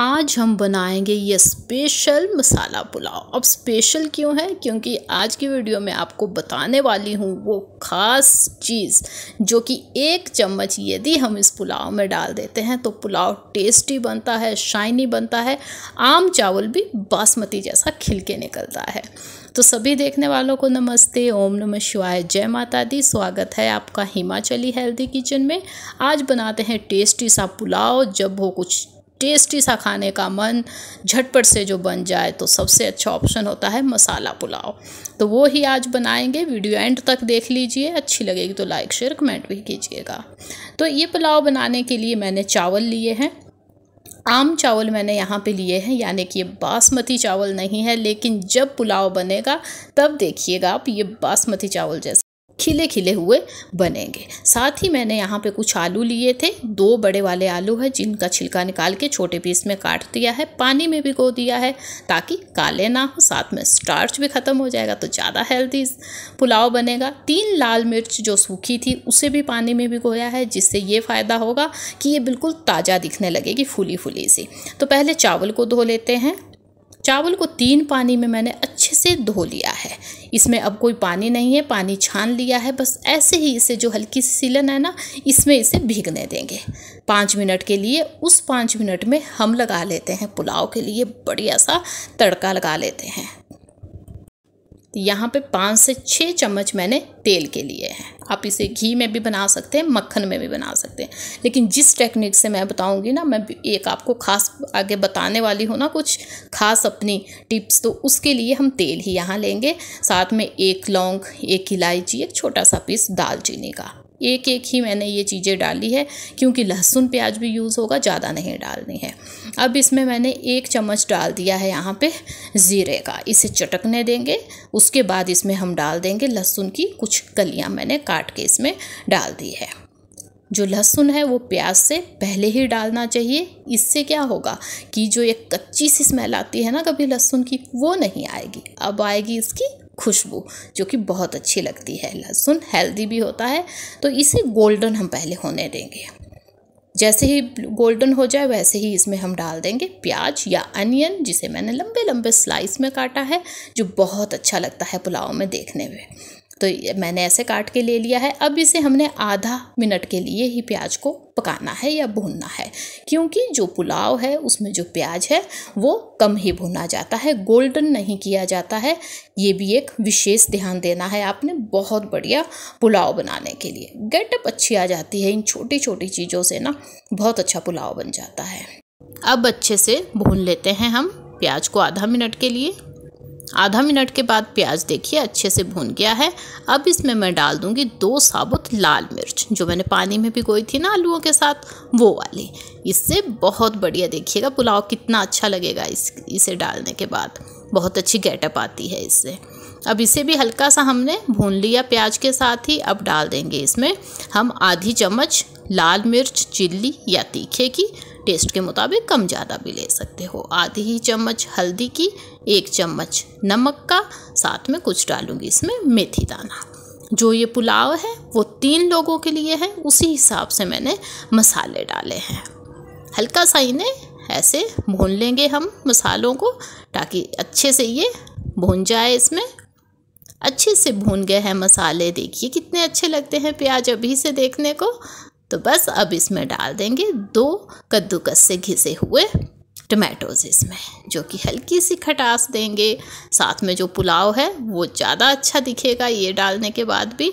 आज हम बनाएंगे ये स्पेशल मसाला पुलाव अब स्पेशल क्यों है क्योंकि आज की वीडियो में आपको बताने वाली हूँ वो ख़ास चीज़ जो कि एक चम्मच यदि हम इस पुलाव में डाल देते हैं तो पुलाव टेस्टी बनता है शाइनी बनता है आम चावल भी बासमती जैसा खिल के निकलता है तो सभी देखने वालों को नमस्ते ओम नमः शिवाय जय माता दी स्वागत है आपका हिमाचली हेल्दी किचन में आज बनाते हैं टेस्टी सा पुलाव जब वो कुछ टेस्टी सा खाने का मन झटपट से जो बन जाए तो सबसे अच्छा ऑप्शन होता है मसाला पुलाव तो वो ही आज बनाएंगे वीडियो एंड तक देख लीजिए अच्छी लगेगी तो लाइक शेयर कमेंट भी कीजिएगा तो ये पुलाव बनाने के लिए मैंने चावल लिए हैं आम चावल मैंने यहाँ पे लिए हैं यानी कि ये बासमती चावल नहीं है लेकिन जब पुलाव बनेगा तब देखिएगा आप ये बासमती चावल जैसे खिले खिले हुए बनेंगे साथ ही मैंने यहाँ पे कुछ आलू लिए थे दो बड़े वाले आलू हैं जिनका छिलका निकाल के छोटे पीस में काट दिया है पानी में भिगो दिया है ताकि काले ना हो साथ में स्टार्च भी ख़त्म हो जाएगा तो ज़्यादा हेल्दी पुलाव बनेगा तीन लाल मिर्च जो सूखी थी उसे भी पानी में भिगोया है जिससे ये फ़ायदा होगा कि ये बिल्कुल ताज़ा दिखने लगेगी फूली फूली सी तो पहले चावल को धो लेते हैं चावल को तीन पानी में मैंने अच्छे से धो लिया है इसमें अब कोई पानी नहीं है पानी छान लिया है बस ऐसे ही इसे जो हल्की सी सीलन है ना इसमें इसे भीगने देंगे पाँच मिनट के लिए उस पाँच मिनट में हम लगा लेते हैं पुलाव के लिए बढ़िया सा तड़का लगा लेते हैं तो यहाँ पे पाँच से छः चम्मच मैंने तेल के लिए हैं आप इसे घी में भी बना सकते हैं मक्खन में भी बना सकते हैं लेकिन जिस टेक्निक से मैं बताऊंगी ना मैं एक आपको खास आगे बताने वाली हूँ ना कुछ खास अपनी टिप्स तो उसके लिए हम तेल ही यहाँ लेंगे साथ में एक लौंग एक इलायची एक छोटा सा पीस दालचीनी का एक एक ही मैंने ये चीज़ें डाली है क्योंकि लहसुन प्याज भी यूज़ होगा ज़्यादा नहीं डालनी है अब इसमें मैंने एक चम्मच डाल दिया है यहाँ पे ज़ीरे का इसे चटकने देंगे उसके बाद इसमें हम डाल देंगे लहसुन की कुछ कलियाँ मैंने काट के इसमें डाल दी है जो लहसुन है वो प्याज से पहले ही डालना चाहिए इससे क्या होगा कि जो एक कच्ची सी स्मेल आती है ना कभी लहसुन की वो नहीं आएगी अब आएगी इसकी खुशबू जो कि बहुत अच्छी लगती है लहसुन हेल्दी भी होता है तो इसे गोल्डन हम पहले होने देंगे जैसे ही गोल्डन हो जाए वैसे ही इसमें हम डाल देंगे प्याज या अनियन जिसे मैंने लंबे लंबे स्लाइस में काटा है जो बहुत अच्छा लगता है पुलाव में देखने में तो मैंने ऐसे काट के ले लिया है अब इसे हमने आधा मिनट के लिए ही प्याज को पकाना है या भूनना है क्योंकि जो पुलाव है उसमें जो प्याज है वो कम ही भुना जाता है गोल्डन नहीं किया जाता है ये भी एक विशेष ध्यान देना है आपने बहुत बढ़िया पुलाव बनाने के लिए गेटअप अच्छी आ जाती है इन छोटी छोटी चीज़ों से ना बहुत अच्छा पुलाव बन जाता है अब अच्छे से भून लेते हैं हम प्याज को आधा मिनट के लिए आधा मिनट के बाद प्याज देखिए अच्छे से भून गया है अब इसमें मैं डाल दूंगी दो साबुत लाल मिर्च जो मैंने पानी में भिगोई थी ना आलूओं के साथ वो वाली इससे बहुत बढ़िया देखिएगा पुलाव कितना अच्छा लगेगा इस इसे डालने के बाद बहुत अच्छी गेटअप आती है इससे अब इसे भी हल्का सा हमने भून लिया प्याज के साथ ही अब डाल देंगे इसमें हम आधी चम्मच लाल मिर्च चिल्ली या तीखे की टेस्ट के मुताबिक कम ज़्यादा भी ले सकते हो आधी ही चम्मच हल्दी की एक चम्मच नमक का साथ में कुछ डालूंगी इसमें मेथी दाना जो ये पुलाव है वो तीन लोगों के लिए है उसी हिसाब से मैंने मसाले डाले हैं हल्का सा इन्हें ऐसे भून लेंगे हम मसालों को ताकि अच्छे से ये भून जाए इसमें अच्छे से भून गए हैं मसाले देखिए कितने अच्छे लगते हैं प्याज अभी से देखने को तो बस अब इसमें डाल देंगे दो कद्दूकस से घिसे हुए टमाटोज़ इसमें जो कि हल्की सी खटास देंगे साथ में जो पुलाव है वो ज़्यादा अच्छा दिखेगा ये डालने के बाद भी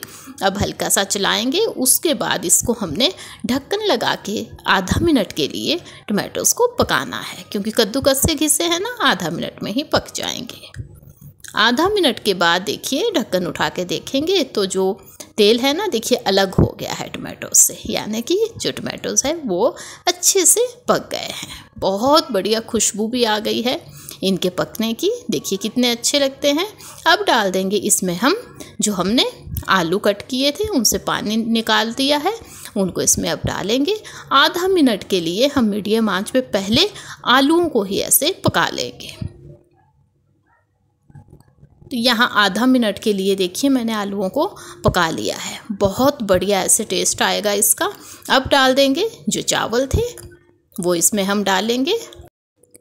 अब हल्का सा चलाएंगे उसके बाद इसको हमने ढक्कन लगा के आधा मिनट के लिए टमाटोज़ को पकाना है क्योंकि कद्दूकस से घिसे हैं ना आधा मिनट में ही पक जाएंगे आधा मिनट के बाद देखिए ढक्कन उठा के देखेंगे तो जो तेल है ना देखिए अलग हो गया है टोमेटो से यानी कि जो टोमेटोज है वो अच्छे से पक गए हैं बहुत बढ़िया खुशबू भी आ गई है इनके पकने की देखिए कितने अच्छे लगते हैं अब डाल देंगे इसमें हम जो हमने आलू कट किए थे उनसे पानी निकाल दिया है उनको इसमें अब डालेंगे आधा मिनट के लिए हम मीडियम आंच पे पहले आलूओं को ही ऐसे पका लेंगे तो यहाँ आधा मिनट के लिए देखिए मैंने आलूओं को पका लिया है बहुत बढ़िया ऐसे टेस्ट आएगा इसका अब डाल देंगे जो चावल थे वो इसमें हम डालेंगे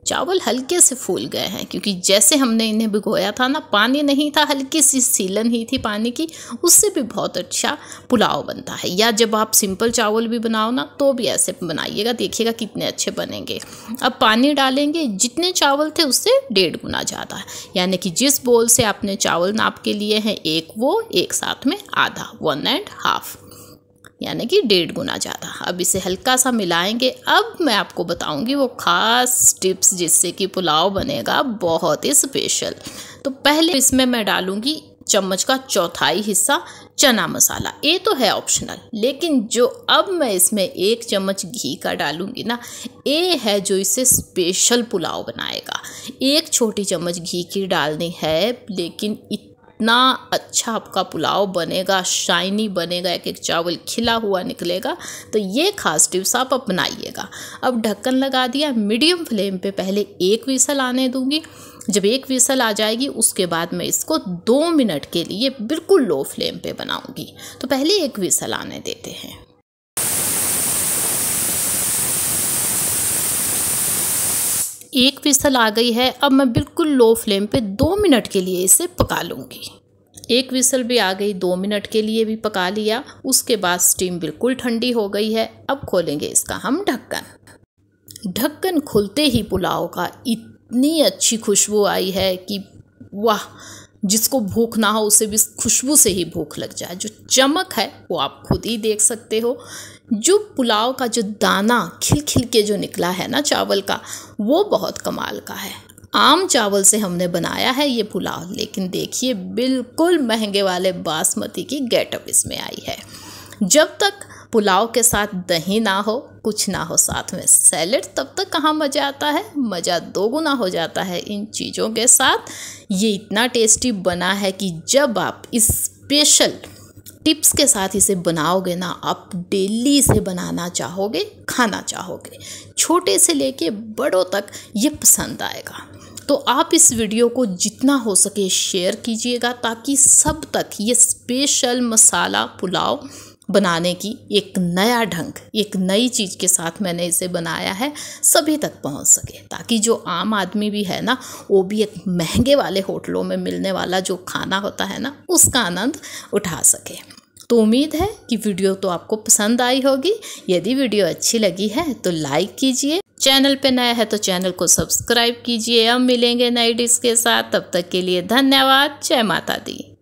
चावल हल्के से फूल गए हैं क्योंकि जैसे हमने इन्हें भिगोया था ना पानी नहीं था हल्की सी सीलन ही थी पानी की उससे भी बहुत अच्छा पुलाव बनता है या जब आप सिंपल चावल भी बनाओ ना तो भी ऐसे बनाइएगा देखिएगा कितने अच्छे बनेंगे अब पानी डालेंगे जितने चावल थे उससे डेढ़ गुना ज़्यादा यानी कि जिस बोल से आपने चावल नाप के लिए हैं एक वो एक साथ में आधा वन एंड हाफ़ यानी कि डेढ़ गुना ज़्यादा अब इसे हल्का सा मिलाएंगे अब मैं आपको बताऊंगी वो ख़ास टिप्स जिससे कि पुलाव बनेगा बहुत ही स्पेशल तो पहले इसमें मैं डालूँगी चम्मच का चौथाई हिस्सा चना मसाला ये तो है ऑप्शनल लेकिन जो अब मैं इसमें एक चम्मच घी का डालूंगी ना ये है जो इसे स्पेशल पुलाव बनाएगा एक छोटी चम्मच घी की डालनी है लेकिन इतना अच्छा आपका पुलाव बनेगा शाइनी बनेगा एक एक चावल खिला हुआ निकलेगा तो ये खास टिप्स आप अपनाइएगा अब ढक्कन लगा दिया मीडियम फ्लेम पे पहले एक विसल आने दूंगी जब एक विसल आ जाएगी उसके बाद मैं इसको दो मिनट के लिए बिल्कुल लो फ्लेम पे बनाऊंगी तो पहले एक विसल आने देते हैं एक विसल आ गई है अब मैं बिल्कुल लो फ्लेम पे दो मिनट के लिए इसे पका लूँगी एक विसल भी आ गई दो मिनट के लिए भी पका लिया उसके बाद स्टीम बिल्कुल ठंडी हो गई है अब खोलेंगे इसका हम ढक्कन ढक्कन खुलते ही पुलाव का इतनी अच्छी खुशबू आई है कि वाह जिसको भूख ना हो उसे भी खुशबू से ही भूख लग जाए जो चमक है वो आप खुद ही देख सकते हो जो पुलाव का जो दाना खिल खिल के जो निकला है ना चावल का वो बहुत कमाल का है आम चावल से हमने बनाया है ये पुलाव लेकिन देखिए बिल्कुल महंगे वाले बासमती की गेटअप इसमें आई है जब तक पुलाव के साथ दही ना हो कुछ ना हो साथ में सैलड तब तक कहाँ मज़ा आता है मज़ा दोगुना हो जाता है इन चीज़ों के साथ ये इतना टेस्टी बना है कि जब आप इस स्पेशल टिप्स के साथ इसे बनाओगे ना आप डेली इसे बनाना चाहोगे खाना चाहोगे छोटे से लेके बड़ों तक ये पसंद आएगा तो आप इस वीडियो को जितना हो सके शेयर कीजिएगा ताकि सब तक ये स्पेशल मसाला पुलाव बनाने की एक नया ढंग एक नई चीज़ के साथ मैंने इसे बनाया है सभी तक पहुंच सके ताकि जो आम आदमी भी है ना वो भी एक महंगे वाले होटलों में मिलने वाला जो खाना होता है ना उसका आनंद उठा सके तो उम्मीद है कि वीडियो तो आपको पसंद आई होगी यदि वीडियो अच्छी लगी है तो लाइक कीजिए चैनल पे नया है तो चैनल को सब्सक्राइब कीजिए अब मिलेंगे नई डिश के साथ तब तक के लिए धन्यवाद जय माता दी